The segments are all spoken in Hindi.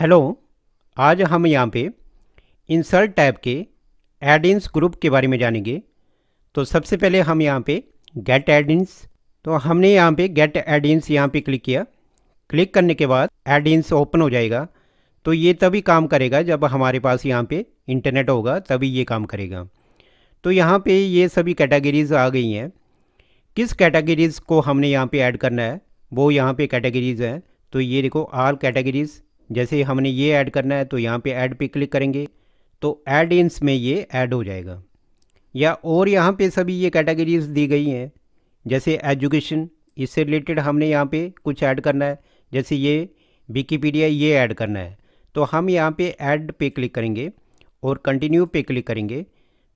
हेलो आज हम यहाँ पे इंसर्ट टैब के एड इंस ग्रुप के बारे में जानेंगे तो सबसे पहले हम यहाँ पे गेट एड इंस तो हमने यहाँ पे गेट एड इंस यहाँ पे क्लिक किया क्लिक करने के बाद एड इंस ओपन हो जाएगा तो ये तभी काम करेगा जब हमारे पास यहाँ पे इंटरनेट होगा तभी ये काम करेगा तो यहाँ पे ये सभी कैटेगरीज आ गई हैं किस कैटेगरीज़ को हमने यहाँ पर ऐड करना है वो यहाँ पर कैटेगरीज़ हैं तो ये देखो आल कैटेगरीज़ जैसे हमने ये ऐड करना है तो यहाँ पे ऐड पे क्लिक करेंगे तो ऐड इंस में ये ऐड हो जाएगा या और यहाँ पे सभी ये कैटेगरीज दी गई हैं जैसे एजुकेशन इससे रिलेटेड हमने यहाँ पे कुछ ऐड करना है जैसे ये विकीपीडिया ये ऐड करना है तो हम यहाँ पे ऐड पे क्लिक करेंगे और कंटिन्यू पे क्लिक करेंगे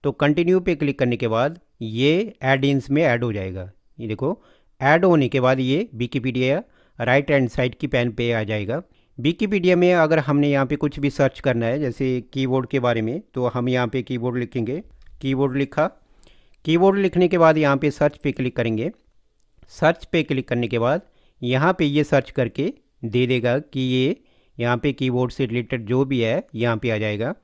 तो कंटिन्यू पे क्लिक करने के बाद ये एड इंस में ऐड हो जाएगा ये देखो ऐड होने के बाद ये विकीपीडिया राइट एंड साइड की पैन पे आ जाएगा विकीपीडिया में अगर हमने यहाँ पे कुछ भी सर्च करना है जैसे कीबोर्ड के बारे में तो हम यहाँ पे कीबोर्ड लिखेंगे कीबोर्ड लिखा कीबोर्ड लिखने के बाद यहाँ पे सर्च पे क्लिक करेंगे सर्च पे क्लिक करने के बाद यहाँ पे ये यह सर्च करके दे देगा कि ये यहाँ पे कीबोर्ड से रिलेटेड जो भी है यहाँ पे आ जाएगा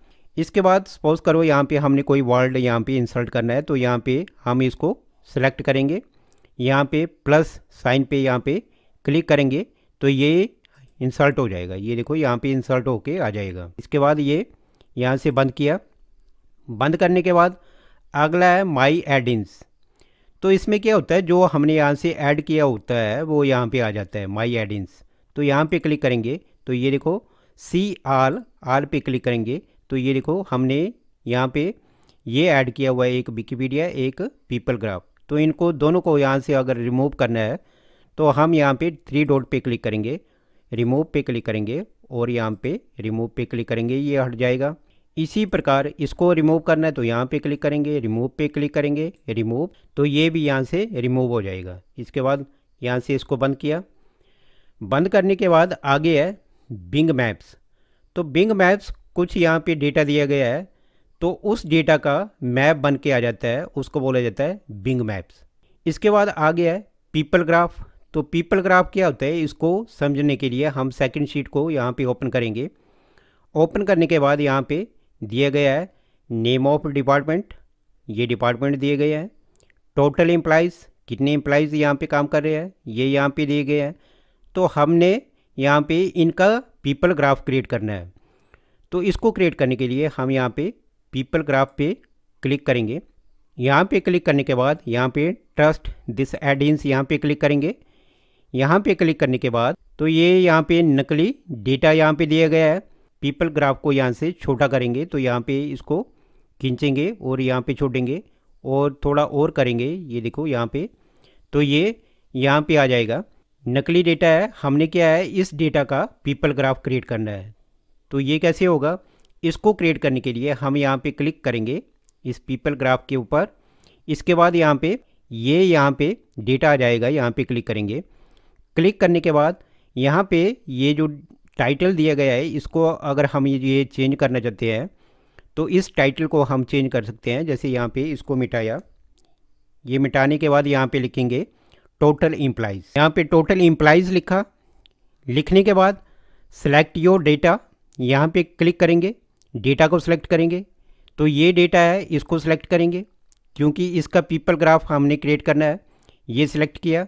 इसके बाद सपोज़ करो यहाँ पे हमने कोई वर्ल्ड यहाँ पे इंसर्ट करना है तो यहाँ पे हम इसको सेलेक्ट करेंगे यहाँ पे प्लस साइन पे यहाँ पे क्लिक करेंगे तो ये इंसल्ट हो जाएगा ये देखो यहाँ पे इंसल्ट होके आ जाएगा इसके बाद ये यहाँ से बंद किया बंद करने के बाद अगला है माई एडिंग्स तो इसमें क्या होता है जो हमने यहाँ से ऐड किया होता है वो यहाँ पे आ जाता है माई एडिंग्स तो यहाँ पे क्लिक करेंगे तो ये देखो सी आल आल पे क्लिक करेंगे तो ये देखो हमने यहाँ पे ये ऐड किया हुआ है एक विकीपीडिया एक पीपल ग्राफ तो इनको दोनों को यहाँ से अगर रिमूव करना है तो हम यहाँ पे थ्री डॉट पे क्लिक करेंगे रिमूव पे क्लिक करेंगे और यहाँ पे रिमूव पे क्लिक करेंगे ये हट जाएगा इसी प्रकार इसको रिमूव करना है तो यहाँ पे क्लिक करेंगे रिमूव पे क्लिक करेंगे रिमूव तो ये भी यहाँ से रिमूव हो जाएगा इसके बाद यहाँ से इसको बंद किया बंद करने के बाद आगे है बिंग मैप्स तो बिंग मैप्स कुछ यहाँ पे डेटा दिया गया है तो उस डेटा का मैप बन के आ जाता है उसको बोला जाता है बिंग मैप्स इसके बाद आगे है पीपल ग्राफ तो पीपल ग्राफ क्या होता है इसको समझने के लिए हम सेकंड शीट को यहाँ पे ओपन करेंगे ओपन करने के बाद यहाँ पे दिया गया है नेम ऑफ डिपार्टमेंट ये डिपार्टमेंट दिए गए हैं टोटल एम्प्लाइज़ कितने एम्प्लाइज़ यहाँ पे काम कर रहे हैं ये यहाँ पे दिए गए हैं तो हमने यहाँ पे इनका पीपल ग्राफ क्रिएट करना है तो इसको क्रिएट करने के लिए हम यहाँ पे पीपल ग्राफ पे क्लिक करेंगे यहाँ पे क्लिक करने के बाद यहाँ पे ट्रस्ट दिस एडिंस यहाँ पे क्लिक करेंगे यहाँ पे क्लिक करने के बाद तो ये यहाँ पे नकली डेटा यहाँ पे दिया गया है पीपल ग्राफ को यहाँ से छोटा करेंगे तो यहाँ पे इसको खींचेंगे और यहाँ पे छोड़ेंगे और थोड़ा और करेंगे ये देखो यहाँ पे तो ये यहाँ पे आ जाएगा नकली डेटा है हमने क्या है इस डेटा का पीपल ग्राफ क्रिएट करना है तो ये कैसे होगा इसको क्रिएट करने के लिए हम यहाँ पे क्लिक करेंगे इस पीपल ग्राफ के ऊपर इसके बाद यहाँ पे ये यहाँ पे डेटा आ जाएगा यहाँ पे क्लिक करेंगे क्लिक करने के बाद यहाँ पे ये जो टाइटल दिया गया है इसको अगर हम ये चेंज करना चाहते हैं तो इस टाइटल को हम चेंज कर सकते हैं जैसे यहाँ पे इसको मिटाया ये मिटाने के बाद यहाँ पे लिखेंगे टोटल इम्प्लाइज यहाँ पे टोटल इम्प्लाइज लिखा लिखने के बाद सेलेक्ट योर डेटा यहाँ पे क्लिक करेंगे डेटा को सिलेक्ट करेंगे तो ये डेटा है इसको सिलेक्ट करेंगे क्योंकि इसका पीपल ग्राफ हमने क्रिएट करना है ये सिलेक्ट किया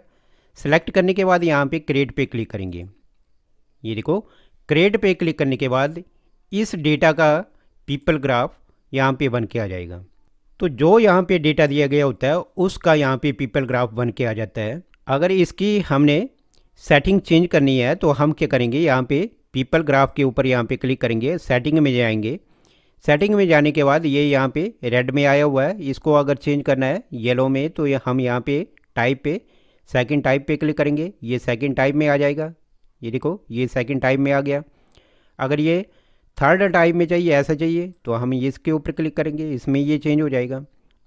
सेलेक्ट करने के बाद यहाँ पे क्रेड पे क्लिक करेंगे ये देखो क्रेड पे क्लिक करने के बाद इस डेटा का पीपल ग्राफ यहाँ पे बन के आ जाएगा तो जो यहाँ पे डेटा दिया गया होता है उसका यहाँ पे पीपल ग्राफ बन के आ जाता है अगर इसकी हमने सेटिंग चेंज करनी है तो हम क्या करेंगे यहाँ पे पीपल ग्राफ के ऊपर यहाँ पे क्लिक करेंगे सेटिंग में जाएंगे सेटिंग में जाने के बाद ये यहाँ पे रेड में आया हुआ है इसको अगर चेंज करना है येलो में तो ये हम यहाँ पे टाइप पे सेकंड टाइप पे क्लिक करेंगे ये सेकंड टाइप में आ जाएगा ये देखो ये सेकंड टाइप में आ गया अगर ये थर्ड टाइप में चाहिए ऐसा चाहिए तो हम इसके ऊपर क्लिक करेंगे इसमें ये चेंज हो जाएगा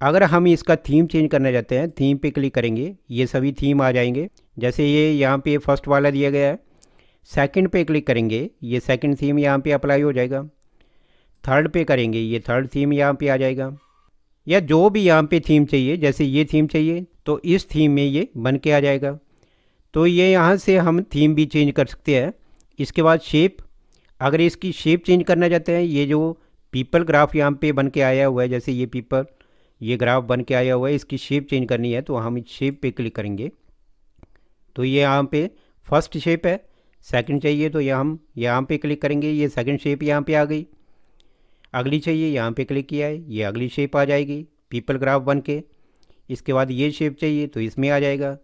अगर हम इसका थीम चेंज करना चाहते हैं थीम पे क्लिक करेंगे ये सभी थीम आ जाएंगे जैसे ये यहाँ पे फर्स्ट वाला दिया गया है सेकंड पे क्लिक करेंगे ये सेकंड थीम यहाँ पे अप्लाई हो जाएगा थर्ड पे करेंगे ये थर्ड थीम यहाँ पे आ जाएगा या जो भी यहाँ पे थीम चाहिए जैसे ये थीम चाहिए तो इस थीम में ये बन के आ जाएगा तो ये यहाँ से हम थीम भी चेंज कर सकते हैं इसके बाद शेप अगर इसकी शेप चेंज करना चाहते हैं ये जो पीपल ग्राफ यहाँ पे बन के आया हुआ है जैसे ये पीपल ये ग्राफ बन के आया हुआ है इसकी शेप चेंज करनी है तो हम इस शेप पे क्लिक करेंगे तो ये यहाँ पे फर्स्ट शेप है सेकंड चाहिए तो ये हम यहाँ पे क्लिक करेंगे ये सेकंड शेप यहाँ पे आ गई अगली चाहिए यहाँ पे क्लिक किया है ये अगली शेप आ जाएगी पीपल ग्राफ बन के इसके बाद ये शेप चाहिए तो इसमें आ जाएगा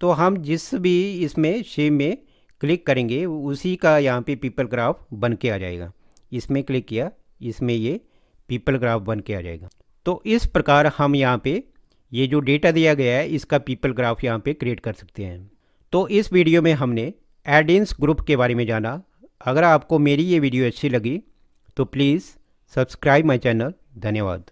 तो हम जिस भी इसमें शेप में क्लिक करेंगे उसी का यहाँ पे पीपल ग्राफ बन के आ जाएगा इसमें क्लिक किया इसमें ये पीपल ग्राफ बन के आ जाएगा तो इस प्रकार हम यहाँ पर ये जो डेटा दिया गया है इसका पीपल ग्राफ यहाँ पर क्रिएट कर सकते हैं तो इस वीडियो में हमने एडेंस ग्रुप के बारे में जाना अगर आपको मेरी ये वीडियो अच्छी लगी तो प्लीज़ सब्सक्राइब माई चैनल धन्यवाद